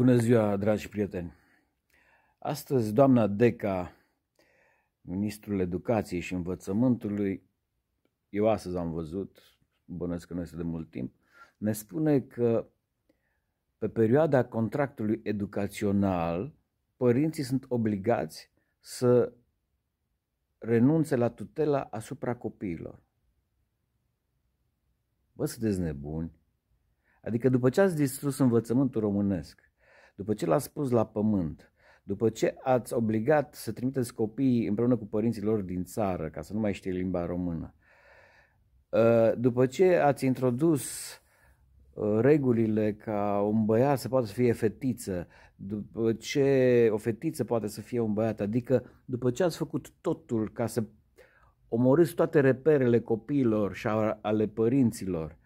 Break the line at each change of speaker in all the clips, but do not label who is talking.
Bună ziua, dragi prieteni! Astăzi, doamna Deca, ministrul educației și învățământului, eu astăzi am văzut, bănuiesc că nu este de mult timp, ne spune că pe perioada contractului educațional, părinții sunt obligați să renunțe la tutela asupra copiilor. Vă sunteți nebuni? Adică după ce ați distrus învățământul românesc, după ce l-ați spus la pământ, după ce ați obligat să trimiteți copiii împreună cu părinții lor din țară, ca să nu mai știe limba română, ă, după ce ați introdus ă, regulile ca un băiat să poată să fie fetiță, după ce o fetiță poate să fie un băiat, adică după ce ați făcut totul ca să omorâți toate reperele copiilor și ale părinților,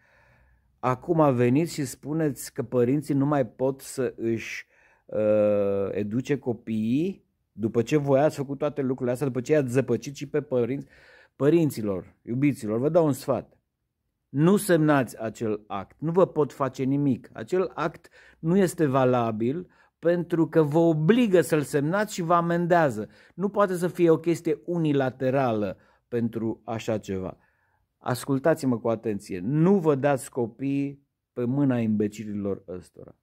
Acum veniți și spuneți că părinții nu mai pot să își uh, educe copiii după ce voi ați făcut toate lucrurile astea, după ce i-ați zăpăcit și pe părinți, părinților, iubiților, vă dau un sfat. Nu semnați acel act, nu vă pot face nimic. Acel act nu este valabil pentru că vă obligă să-l semnați și vă amendează. Nu poate să fie o chestie unilaterală pentru așa ceva. Ascultați-mă cu atenție, nu vă dați copii pe mâna imbecililor ăstora.